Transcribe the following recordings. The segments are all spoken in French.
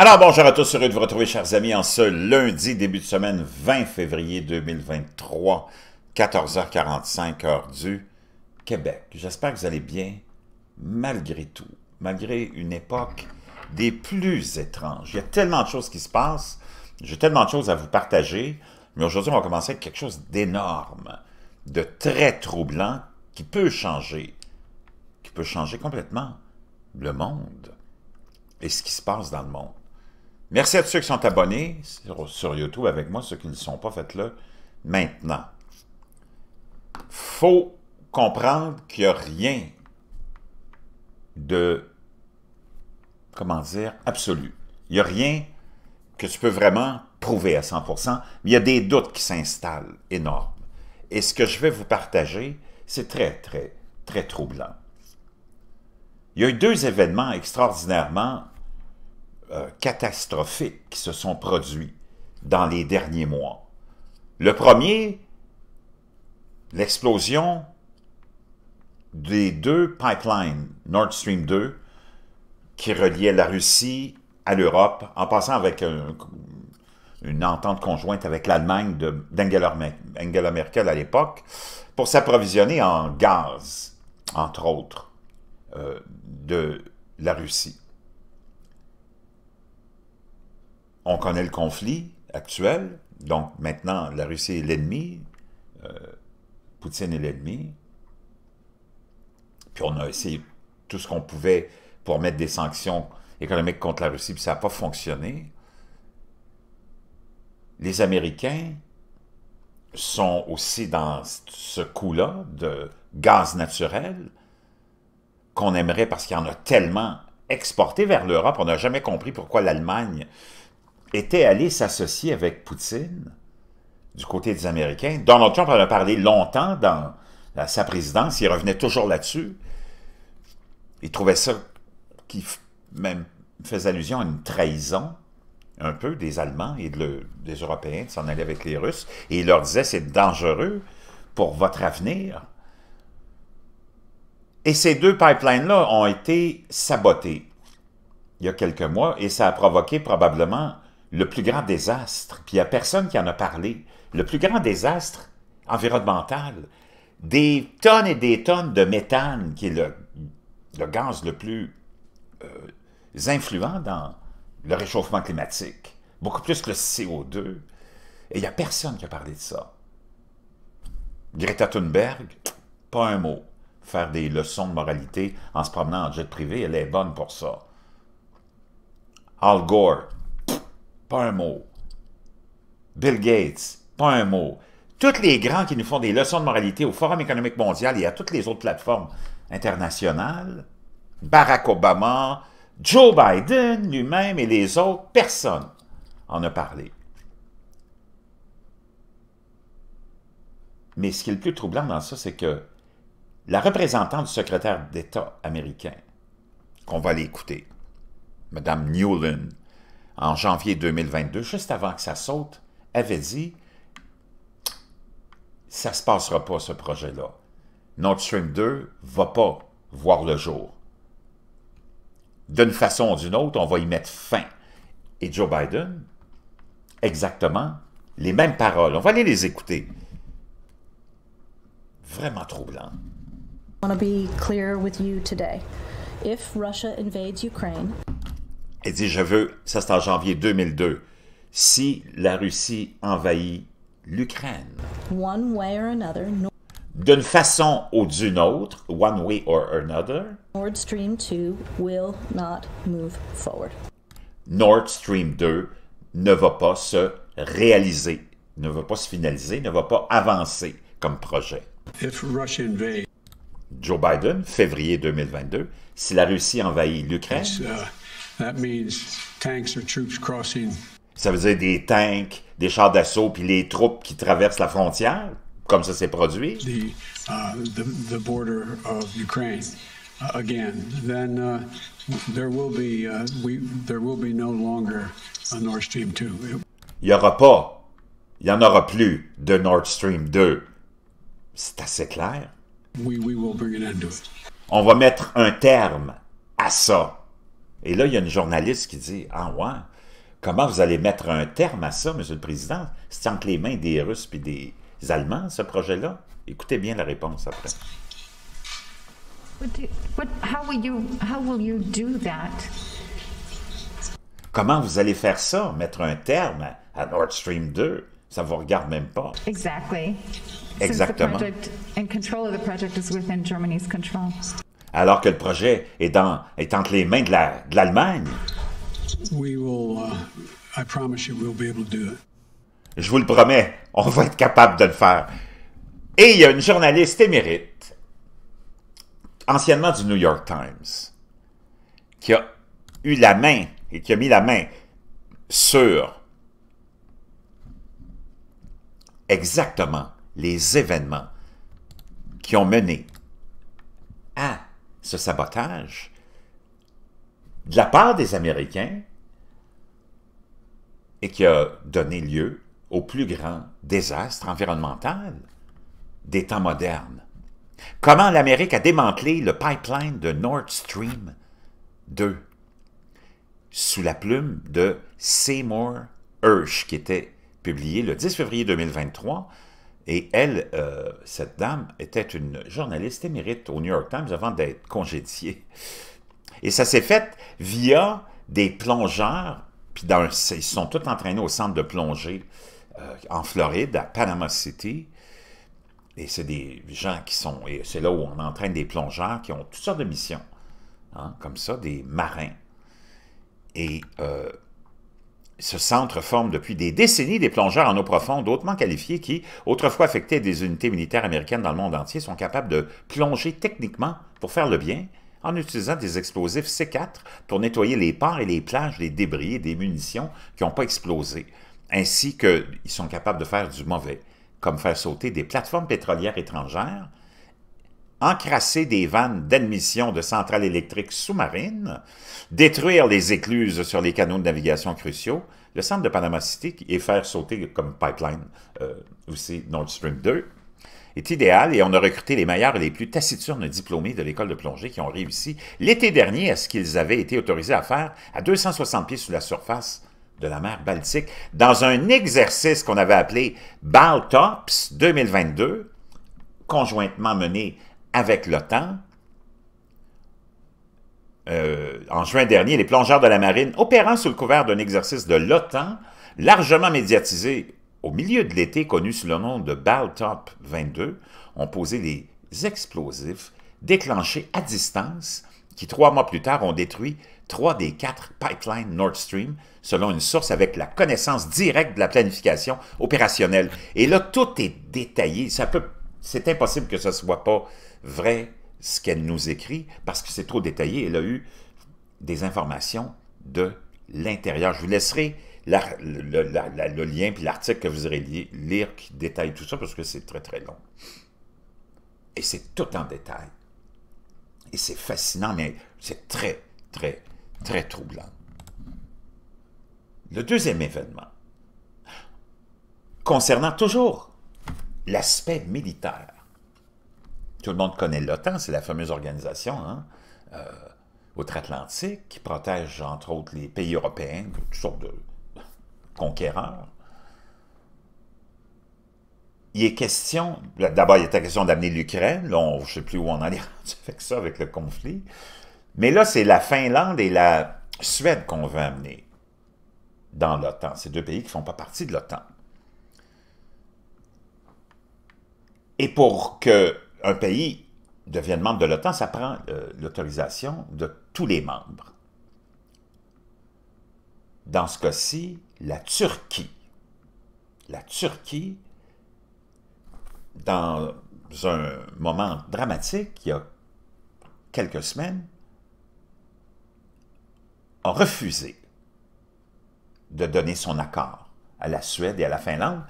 Alors bonjour à tous, heureux de vous retrouver chers amis en ce lundi, début de semaine 20 février 2023, 14h45 heure du Québec. J'espère que vous allez bien malgré tout, malgré une époque des plus étranges. Il y a tellement de choses qui se passent, j'ai tellement de choses à vous partager, mais aujourd'hui on va commencer avec quelque chose d'énorme, de très troublant, qui peut changer, qui peut changer complètement le monde et ce qui se passe dans le monde. Merci à tous ceux qui sont abonnés sur, YouTube avec moi, ceux qui ne sont pas, faites-le maintenant. Faut comprendre qu'il n'y a rien de, comment dire, absolu. Il n'y a rien que tu peux vraiment prouver à 100%, mais il y a des doutes qui s'installent énormes. Et ce que je vais vous partager, c'est très, très, très troublant. Il y a eu deux événements extraordinairement euh, catastrophiques qui se sont produits dans les derniers mois. Le premier, l'explosion des deux pipelines, Nord Stream 2, qui reliait la Russie à l'Europe, en passant avec une entente conjointe avec l'Allemagne d'Angela Merkel à l'époque, pour s'approvisionner en gaz, entre autres, euh, de la Russie. on connaît le conflit actuel, donc maintenant la Russie est l'ennemi, euh, Poutine est l'ennemi, puis on a essayé tout ce qu'on pouvait pour mettre des sanctions économiques contre la Russie, puis ça n'a pas fonctionné. Les Américains sont aussi dans ce coup-là de gaz naturel qu'on aimerait parce qu'il y en a tellement exporté vers l'Europe. On n'a jamais compris pourquoi l'Allemagne était allé s'associer avec Poutine du côté des Américains. Donald Trump en a parlé longtemps dans sa présidence, il revenait toujours là-dessus. Il trouvait ça qui même faisait allusion à une trahison un peu des Allemands et des Européens de s'en aller avec les Russes. Et il leur disait, c'est dangereux pour votre avenir. Et ces deux pipelines-là ont été sabotés il y a quelques mois et ça a provoqué probablement le plus grand désastre, puis il n'y a personne qui en a parlé, le plus grand désastre environnemental, des tonnes et des tonnes de méthane, qui est le, gaz le plus euh, influent dans le réchauffement climatique, beaucoup plus que le CO2, et il n'y a personne qui a parlé de ça. Greta Thunberg, pas un mot. Faire des leçons de moralité en se promenant en jet privé, elle est bonne pour ça. Al Gore, pas un mot. Bill Gates, pas un mot. Tous les grands qui nous font des leçons de moralité au Forum économique mondial et à toutes les autres plateformes internationales, Barack Obama, Joe Biden lui-même et les autres, personne en a parlé. Mais ce qui est le plus troublant dans ça, c'est que la représentante du secrétaire d'État américain, qu'on va l'écouter, Mme Newland, en janvier 2022, juste avant que ça saute, avait dit « ça ne se passera pas ce projet-là. Notre Stream 2 va pas voir le jour. D'une façon ou d'une autre, on va y mettre fin. » Et Joe Biden, exactement les mêmes paroles. On va aller les écouter. Vraiment troublant. veux be clear with you today. If Russia invades Ukraine, elle dit, je veux, ça c'est en janvier 2002, si la Russie envahit l'Ukraine. D'une façon ou d'une autre, one way or another. Nord Stream 2 ne va pas se réaliser, ne va pas se finaliser, ne va pas avancer comme projet. Joe Biden, février 2022, si la Russie envahit l'Ukraine. Uh, ça veut dire des tanks, des chars d'assaut, puis les troupes qui traversent la frontière, comme ça s'est produit. Il y aura pas, il n'y en aura plus de Nord Stream 2. C'est assez clair. On va mettre un terme à ça. Et là, il y a une journaliste qui dit « Ah ouais, comment vous allez mettre un terme à ça, Monsieur le Président? C'est entre les mains des Russes et des Allemands, ce projet-là? » Écoutez bien la réponse après. Comment vous allez faire ça, mettre un terme à Nord Stream 2? Ça ne vous regarde même pas. Exactement alors que le projet est, dans, est entre les mains de l'Allemagne. Je vous le promets, on va être capable de le faire. Et il y a une journaliste émérite, anciennement du New York Times, qui a eu la main et qui a mis la main sur exactement les événements qui ont mené à ce sabotage de la part des Américains et qui a donné lieu au plus grand désastre environnemental des temps modernes. Comment l'Amérique a démantelé le pipeline de Nord Stream 2 sous la plume de Seymour Hersh, qui était publié le 10 février 2023 et elle, euh, cette dame, était une journaliste émérite au New York Times avant d'être congédiée. Et ça s'est fait via des plongeurs, puis dans, ils sont tous entraînés au centre de plongée euh, en Floride, à Panama City. Et c'est des gens qui sont... Et c'est là où on entraîne des plongeurs qui ont toutes sortes de missions, hein, comme ça, des marins. Et... Euh, ce centre forme depuis des décennies des plongeurs en eau profonde hautement qualifiés qui, autrefois affectés des unités militaires américaines dans le monde entier, sont capables de plonger techniquement pour faire le bien en utilisant des explosifs C4 pour nettoyer les ports et les plages des débris et des munitions qui n'ont pas explosé, ainsi qu'ils sont capables de faire du mauvais, comme faire sauter des plateformes pétrolières étrangères encrasser des vannes d'admission de centrales électriques sous-marines, détruire les écluses sur les canaux de navigation cruciaux, le centre de Panama City et faire sauter comme pipeline euh, aussi Nord Stream 2 est idéal et on a recruté les meilleurs et les plus taciturnes diplômés de l'école de plongée qui ont réussi l'été dernier à ce qu'ils avaient été autorisés à faire à 260 pieds sous la surface de la mer Baltique dans un exercice qu'on avait appelé Baltops 2022, conjointement mené avec l'OTAN, euh, en juin dernier, les plongeurs de la marine, opérant sous le couvert d'un exercice de l'OTAN, largement médiatisé au milieu de l'été, connu sous le nom de Baltop 22, ont posé des explosifs déclenchés à distance qui, trois mois plus tard, ont détruit trois des quatre pipelines Nord Stream, selon une source avec la connaissance directe de la planification opérationnelle. Et là, tout est détaillé. Ça peut, c'est impossible que ce ne soit pas vrai ce qu'elle nous écrit, parce que c'est trop détaillé. Elle a eu des informations de l'intérieur. Je vous laisserai le, lien puis l'article que vous irez lire qui détaille tout ça, parce que c'est très, très long. Et c'est tout en détail. Et c'est fascinant, mais c'est très, très, très troublant. Le deuxième événement, concernant toujours l'aspect militaire, tout le monde connaît l'OTAN, c'est la fameuse organisation hein, euh, outre-Atlantique qui protège entre autres les pays européens toutes sortes de conquéreurs. Il est question, d'abord il était question d'amener l'Ukraine, là on, je ne sais plus où on en est avec ça, avec le conflit, mais là c'est la Finlande et la Suède qu'on veut amener dans l'OTAN, ces deux pays qui ne font pas partie de l'OTAN. Et pour que un pays devient membre de l'OTAN, ça prend euh, l'autorisation de tous les membres. Dans ce cas-ci, la Turquie. La Turquie, dans un moment dramatique, il y a quelques semaines, a refusé de donner son accord à la Suède et à la Finlande,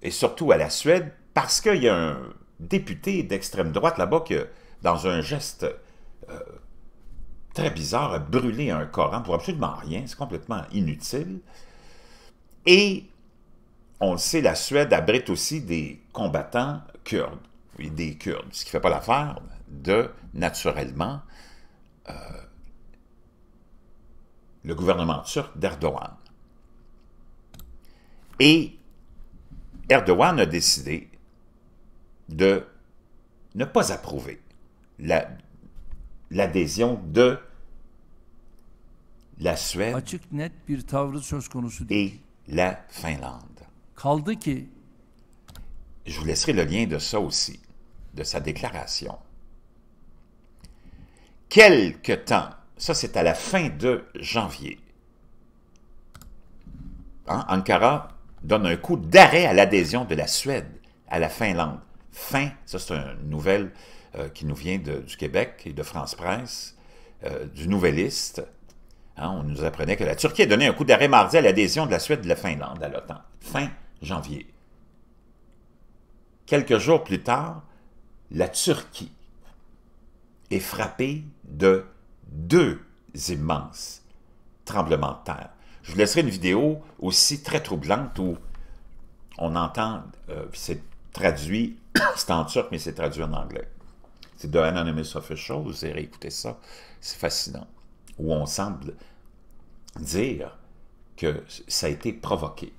et surtout à la Suède, parce qu'il y a un député d'extrême droite là-bas qui, dans un geste euh, très bizarre, a brûlé un Coran pour absolument rien, c'est complètement inutile. Et on le sait, la Suède abrite aussi des combattants kurdes, et des Kurdes, ce qui ne fait pas l'affaire de, naturellement, euh, le gouvernement turc d'Erdogan. Et Erdogan a décidé de ne pas approuver l'adhésion de la Suède et la Finlande. Je vous laisserai le lien de ça aussi, de sa déclaration. Quelque temps, ça c'est à la fin de janvier, hein, Ankara donne un coup d'arrêt à l'adhésion de la Suède à la Finlande fin, ça c'est une nouvelle euh, qui nous vient du Québec et de France Presse, euh, du Nouvelliste. Hein, on nous apprenait que la Turquie a donné un coup d'arrêt mardi à l'adhésion de la Suède et de la Finlande à l'OTAN, fin janvier. Quelques jours plus tard, la Turquie est frappée de deux immenses tremblements de terre. Je vous laisserai une vidéo aussi très troublante où on entend, euh, traduit, c'est en turc, mais c'est traduit en anglais. C'est de Anonymous Official, vous irez écouter ça, c'est fascinant. Où on semble dire que ça a été provoqué.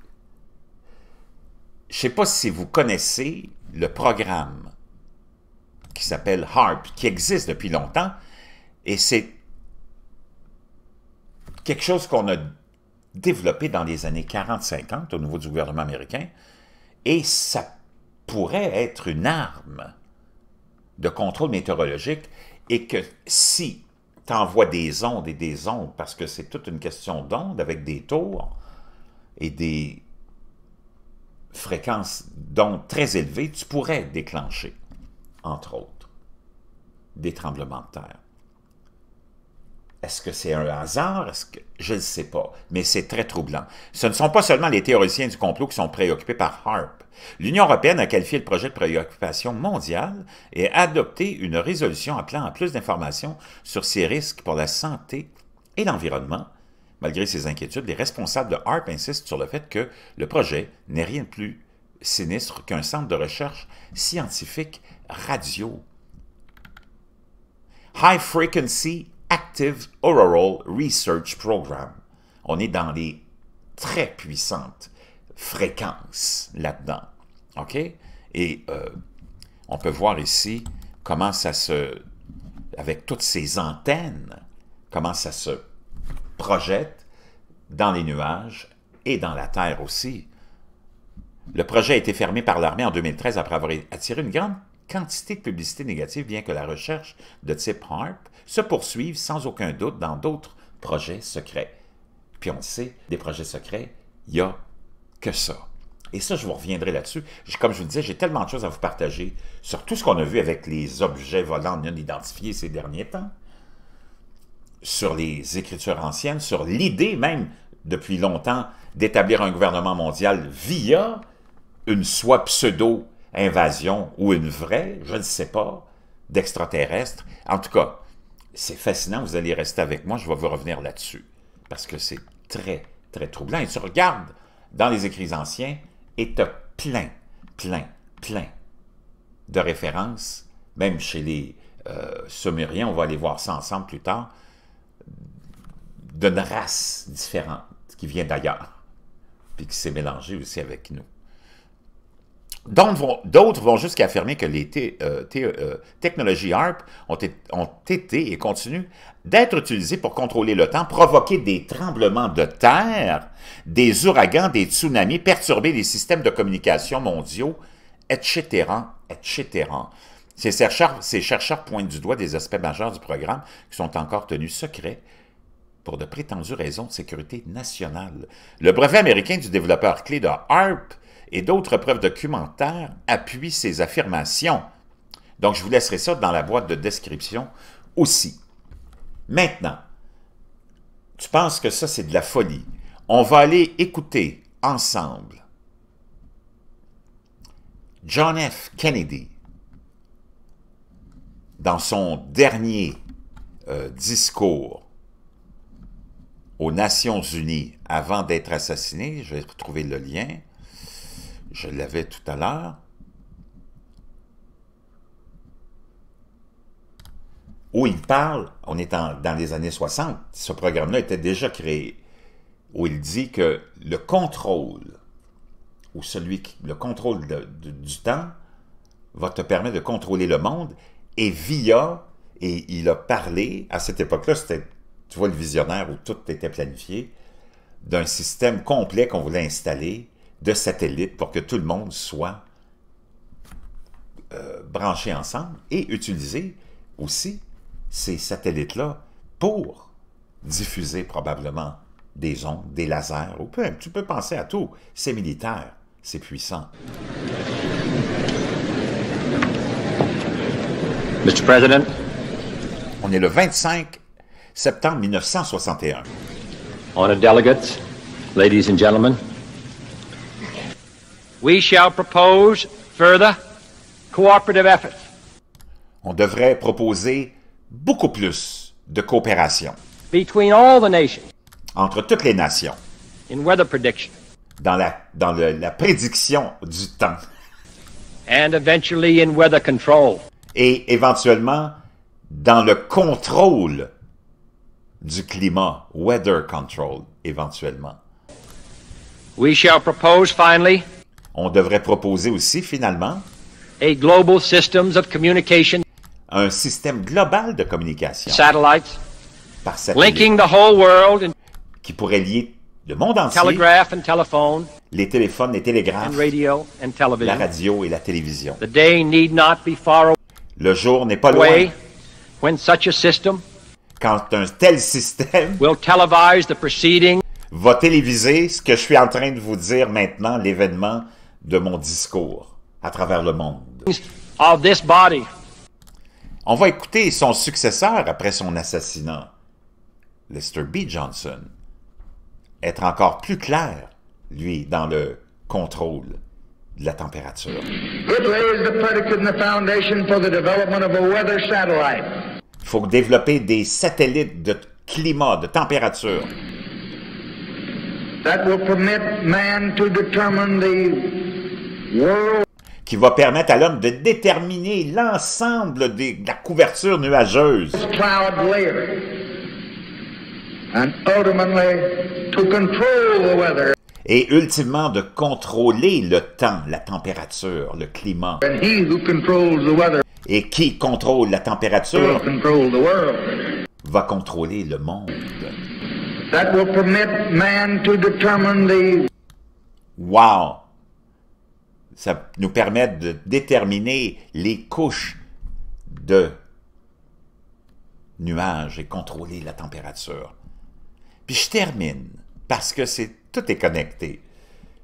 Je ne sais pas si vous connaissez le programme qui s'appelle HARP, qui existe depuis longtemps, et c'est quelque chose qu'on a développé dans les années 40-50 au niveau du gouvernement américain, et ça pourrait être une arme de contrôle météorologique et que si tu envoies des ondes et des ondes, parce que c'est toute une question d'ondes avec des tours et des fréquences d'ondes très élevées, tu pourrais déclencher, entre autres, des tremblements de terre. Est-ce que c'est un hasard? Je ne sais pas, mais c'est très troublant. Ce ne sont pas seulement les théoriciens du complot qui sont préoccupés par HARP. L'Union européenne a qualifié le projet de préoccupation mondiale et a adopté une résolution appelant à plus d'informations sur ses risques pour la santé et l'environnement. Malgré ces inquiétudes, les responsables de HARP insistent sur le fait que le projet n'est rien de plus sinistre qu'un centre de recherche scientifique radio. High Frequency Active Auroral Research Program. On est dans les très puissantes fréquences là-dedans. OK? Et euh, on peut voir ici comment ça se... avec toutes ces antennes, comment ça se projette dans les nuages et dans la Terre aussi. Le projet a été fermé par l'armée en 2013 après avoir attiré une grande quantité de publicité négative, bien que la recherche de type HARP se poursuivent sans aucun doute dans d'autres projets secrets. Puis on sait, des projets secrets, il n'y a que ça. Et ça, je vous reviendrai là-dessus. Comme je vous le disais, j'ai tellement de choses à vous partager sur tout ce qu'on a vu avec les objets volants non identifiés ces derniers temps, sur les écritures anciennes, sur l'idée même, depuis longtemps, d'établir un gouvernement mondial via une soit pseudo-invasion ou une vraie, je ne sais pas, d'extraterrestre. En tout cas, c'est fascinant, vous allez rester avec moi, je vais vous revenir là-dessus, parce que c'est très, très troublant. Et tu regardes dans les écrits anciens et tu as plein, plein, plein de références, même chez les euh, Sumériens, on va aller voir ça ensemble plus tard, d'une race différente qui vient d'ailleurs, puis qui s'est mélangée aussi avec nous. D'autres vont, jusqu'à affirmer que les euh, euh, technologies HARP ont, ont, été et continuent d'être utilisées pour contrôler le temps, provoquer des tremblements de terre, des ouragans, des tsunamis, perturber les systèmes de communication mondiaux, etc., etc. Ces chercheurs, ces chercheurs pointent du doigt des aspects majeurs du programme qui sont encore tenus secrets pour de prétendues raisons de sécurité nationale. Le brevet américain du développeur clé de HARP et d'autres preuves documentaires appuient ces affirmations. Donc, je vous laisserai ça dans la boîte de description aussi. Maintenant, tu penses que ça, c'est de la folie. On va aller écouter ensemble John F. Kennedy dans son dernier euh, discours aux Nations Unies avant d'être assassiné, je vais retrouver le lien, je l'avais tout à l'heure. Où il parle, on est dans les années 60, ce programme-là était déjà créé, où il dit que le contrôle, ou celui qui, le contrôle du temps, va te permettre de contrôler le monde, et via, et il a parlé, à cette époque-là, c'était, tu vois, le visionnaire où tout était planifié, d'un système complet qu'on voulait installer, de satellites pour que tout le monde soit euh, branché ensemble et utiliser aussi ces satellites-là pour diffuser probablement des ondes, des lasers, ou peu Tu peux penser à tout. C'est militaire, c'est puissant. Mr. President. On est le 25 septembre 1961. Honored delegates, ladies and gentlemen. We shall propose further cooperative efforts. On devrait proposer beaucoup plus de coopération Between all the nations. entre toutes les nations in weather prediction. dans la, dans la prédiction du temps And eventually in weather control. et éventuellement dans le contrôle du climat, weather control éventuellement. We shall propose finally on devrait proposer aussi, finalement, global communication. un système global de communication par qui pourrait lier le monde entier, les téléphones, les télégraphes, la radio et la télévision. le jour n'est pas loin quand un tel système va téléviser ce que je suis en train de vous dire maintenant, l'événement de mon discours à travers le monde. On va écouter son successeur après son assassinat, Lester B. Johnson, être encore plus clair, lui, dans le contrôle de la température. Il faut développer des satellites de climat, de température qui va permettre à l'homme de déterminer l'ensemble de la couverture nuageuse. Et ultimement de contrôler le temps, la température, le climat. Et qui contrôle la température va contrôler le monde. Wow! ça nous permet de déterminer les couches de nuages et contrôler la température. Puis je termine, parce que c'est tout est connecté.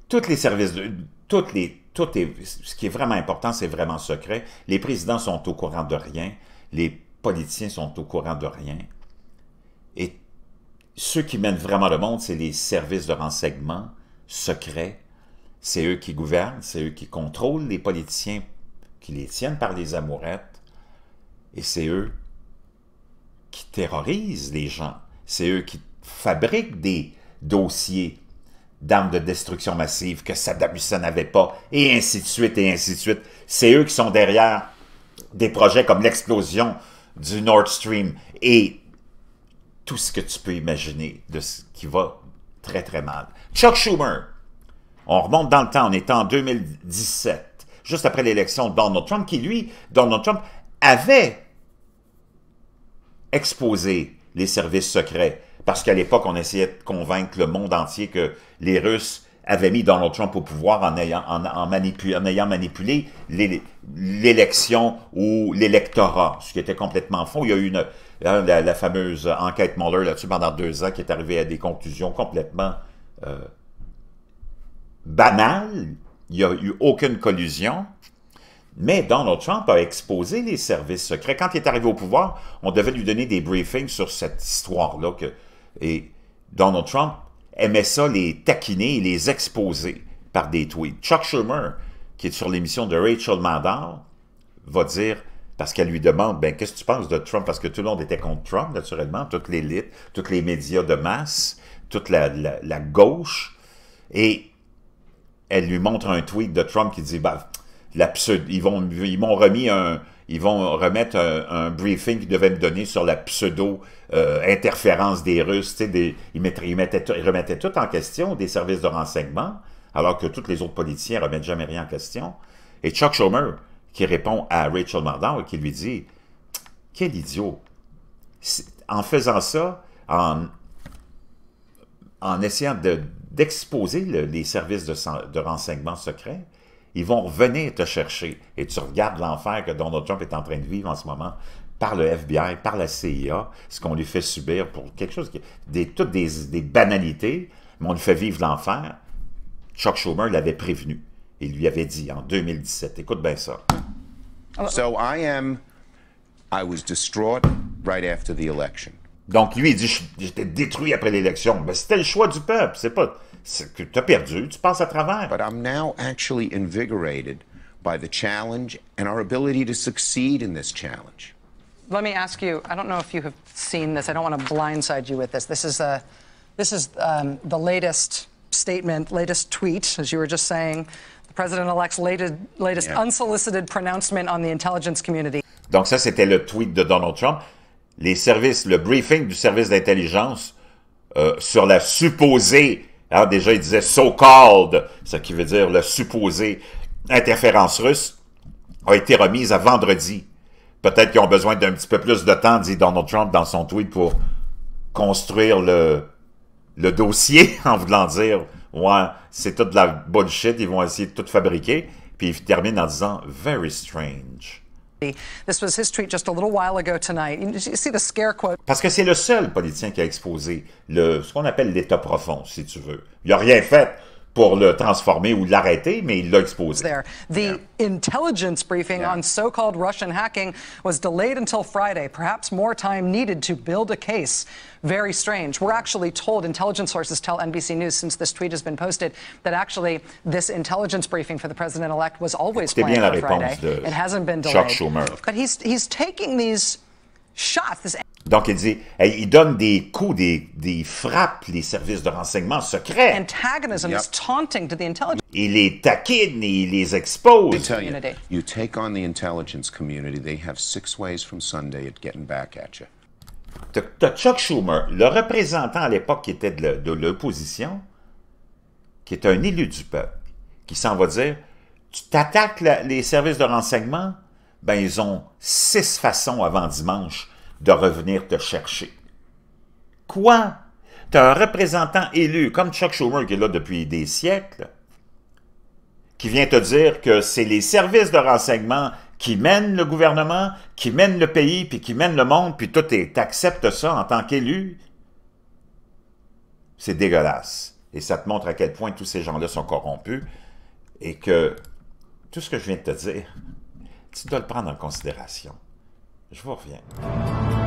Tous les services, de, toutes les, tout est, ce qui est vraiment important, c'est vraiment secret. Les présidents sont au courant de rien. Les politiciens sont au courant de rien. Et ceux qui mènent vraiment le monde, c'est les services de renseignement secrets c'est eux qui gouvernent, c'est eux qui contrôlent les politiciens qui les tiennent par les amourettes, et c'est eux qui terrorisent les gens, c'est eux qui fabriquent des dossiers d'armes de destruction massive que Saddam Hussein n'avait pas, et ainsi de suite, et ainsi de suite. C'est eux qui sont derrière des projets comme l'explosion du Nord Stream et tout ce que tu peux imaginer de ce qui va très très mal. Chuck Schumer, on remonte dans le temps, on est en 2017, juste après l'élection de Donald Trump, qui lui, Donald Trump, avait exposé les services secrets, parce qu'à l'époque, on essayait de convaincre le monde entier que les Russes avaient mis Donald Trump au pouvoir en ayant, en, en ayant manipulé l'élection ou l'électorat, ce qui était complètement faux. Il y a eu une, hein, la, fameuse enquête Mueller là-dessus pendant deux ans qui est arrivée à des conclusions complètement euh, banal, il n'y a eu aucune collusion, mais Donald Trump a exposé les services secrets. Quand il est arrivé au pouvoir, on devait lui donner des briefings sur cette histoire-là. Et Donald Trump aimait ça les taquiner et les exposer par des tweets. Chuck Schumer, qui est sur l'émission de Rachel Maddow, va dire, parce qu'elle lui demande, ben, qu'est-ce que tu penses de Trump? Parce que tout le monde était contre Trump, naturellement, toute l'élite, tous les médias de masse, toute la gauche. Et elle lui montre un tweet de Trump qui dit bah, l'absurde, ils vont ils m'ont remis un ils vont remettre un, briefing qu'ils devaient me donner sur la pseudo-interférence euh, des Russes. ils, mettaient, ils, remettaient tout en question des services de renseignement, alors que tous les autres politiciens remettent jamais rien en question. Et Chuck Schumer, qui répond à Rachel Mardin, et qui lui dit « Quel idiot! En faisant ça, en, en essayant de d'exposer les services de, renseignement secret, ils vont venir te chercher. Et tu regardes l'enfer que Donald Trump est en train de vivre en ce moment par le FBI, par la CIA, ce qu'on lui fait subir pour quelque chose, qui, des, toutes des, banalités, mais on lui fait vivre l'enfer. Chuck Schumer l'avait prévenu. Il lui avait dit en 2017. Écoute bien ça. Donc lui, il dit, j'étais détruit après l'élection. Mais ben, c'était le choix du peuple. C'est pas, que tu as perdu, tu passes à travers. But I'm now actually invigorated by the challenge and our ability to succeed in this challenge. Let me ask you, I don't know if you have seen this. I don't want to blindside you with this. This is a uh, this is um, the latest statement, latest tweet, as you were just saying, the president-elect's latest, latest unsolicited pronouncement on the intelligence community. Donc ça, c'était le tweet de Donald Trump. Les services, le briefing du service d'intelligence euh, sur la supposée alors ah, déjà, il disait so-called, ce qui veut dire le supposé interférence russe, a été remise à vendredi. Peut-être qu'ils ont besoin d'un petit peu plus de temps, dit Donald Trump dans son tweet, pour construire le, dossier, en voulant dire, ouais, c'est toute de la bullshit, ils vont essayer de tout fabriquer. Puis il termine en disant, very strange. Parce que c'est le seul politicien qui a exposé le, ce qu'on appelle l'état profond, si tu veux. Il n'a rien fait pour le transformer ou l'arrêter, mais il l'a exposé. There. The intelligence briefing on so-called Russian hacking was delayed until Friday, perhaps more time needed to build a case. Very strange. We're actually told, intelligence sources tell NBC News since this tweet has been posted, that actually this intelligence briefing for the president-elect was always planned on Friday. It hasn't been delayed. But he's, he's taking these shots, this donc, il dit, il donne des coups, des, des frappes, les services de renseignement secrets. Il les taquine, il les expose. you, take on the intelligence community, they have six ways from Sunday at getting back at you. Chuck Schumer, le représentant à l'époque qui était de l'opposition, qui est un élu du peuple, qui s'en va dire, tu t'attaques les services de renseignement, ben ils ont six façons avant dimanche de revenir te chercher. Quoi? Tu as un représentant élu, comme Chuck Schumer qui est là depuis des siècles, qui vient te dire que c'est les services de renseignement qui mènent le gouvernement, qui mènent le pays, puis qui mènent le monde, puis toi, acceptes ça en tant qu'élu. C'est dégueulasse. Et ça te montre à quel point tous ces gens-là sont corrompus et que tout ce que je viens de te dire, tu dois le prendre en considération. Je vous reviens.